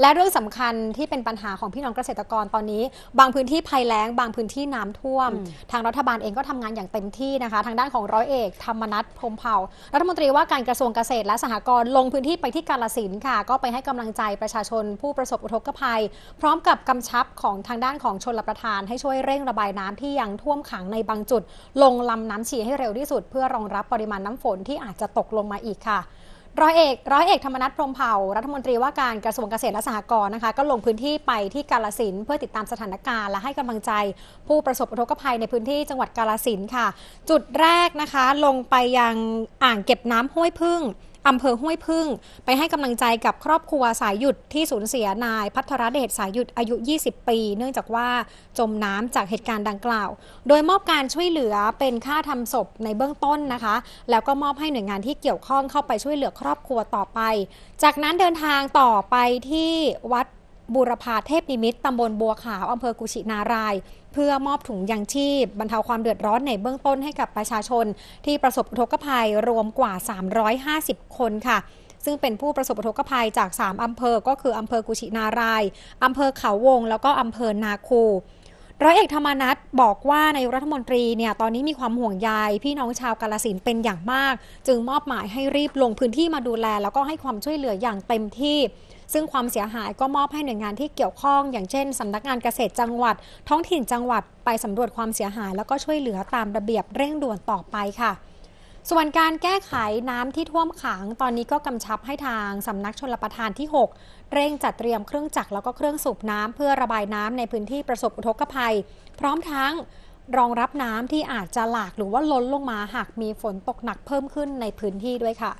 และเรื่องสำคัญที่เป็นปัญหาของพี่น้องเกษตรกรตอนนี้ บางพื้นที่ภัยแล้ง บางพื้นที่น้ำท่วม ทางรัฐบาลเองก็ทำงานอย่างเต็มที่นะคะ ทางด้านของร้อยเอกธรรมนัฐพรมเผ่า รัฐมนตรีว่าการกระทรวงเกษตรและสหกรณ์ลงพื้นที่ไปที่กาลสินค่ะ ก็ไปให้กำลังใจประชาชน ผู้ประสบอุทกภัย พร้อมกับกำชับของทางด้านของชนรับประทาน ให้ช่วยเร่งระบายน้ำที่ยังท่วมขังในบางจุด ลงลำน้ำชีให้เร็วที่สุด เพื่อรองรับปริมาณน้ำฝนที่อาจจะตกลงมาอีกค่ะร้อยเอก ร้อยเอกธรรมนัฐพรมเผ่ารัฐมนตรีว่าการกระทรวงเกษตรและสหกรณ์นะคะก็ลงพื้นที่ไปที่กาลสินเพื่อติดตามสถานการณ์ และให้กำลังใจผู้ประสบอุทกภัยในพื้นที่จังหวัดกาลสินค่ะ จุดแรกนะคะลงไปยังอ่างเก็บน้ำห้วยพึ่งอำเภอห้วยพึ่ง ไปให้กำลังใจกับครอบครัวสายหยุดที่สูญเสียนายพัทรเดชสายหยุดอายุ 20 ปี เนื่องจากว่าจมน้ำจากเหตุการณ์ดังกล่าว โดยมอบการช่วยเหลือเป็นค่าทำศพในเบื้องต้นนะคะ แล้วก็มอบให้หน่วยงานที่เกี่ยวข้องเข้าไปช่วยเหลือครอบครัวต่อไป จากนั้นเดินทางต่อไปที่วัดบูรพาเทพนิมิตตำบลบัวขาวอำเภอกุชินาราย เพื่อมอบถุงยังชีพบรรเทาความเดือดร้อนในเบื้องต้นให้กับประชาชนที่ประสบอุทกภัยรวมกว่า 350 คนค่ะ ซึ่งเป็นผู้ประสบอุทกภัยจาก 3 อำเภอก็คืออำเภอกุชินารายอำเภอเขาวง แล้วก็อำเภอนาคูร้อยเอกธรรมนัฐบอกว่านายรัฐมนตรีเนี่ยตอนนี้มีความห่วงใยพี่น้องชาวกาลสินเป็นอย่างมาก จึงมอบหมายให้รีบลงพื้นที่มาดูแล แล้วก็ให้ความช่วยเหลืออย่างเต็มที่ ซึ่งความเสียหายก็มอบให้หน่วยงานที่เกี่ยวข้องอย่างเช่นสำนักงานเกษตรจังหวัด ท้องถิ่นจังหวัดไปสำรวจความเสียหาย แล้วก็ช่วยเหลือตามระเบียบเร่งด่วนต่อไปค่ะส่วนการแก้ไขน้ำที่ท่วมขัง ตอนนี้ก็กำชับให้ทางสำนักชนประทานที่ 6 เร่งจัดเตรียมเครื่องจักรแล้วก็เครื่องสูบน้ำเพื่อระบายน้ำในพื้นที่ประสบอุทกภัย พร้อมทั้งรองรับน้ำที่อาจจะหลากหรือว่าล้นลงมาหากมีฝนตกหนักเพิ่มขึ้นในพื้นที่ด้วยค่ะ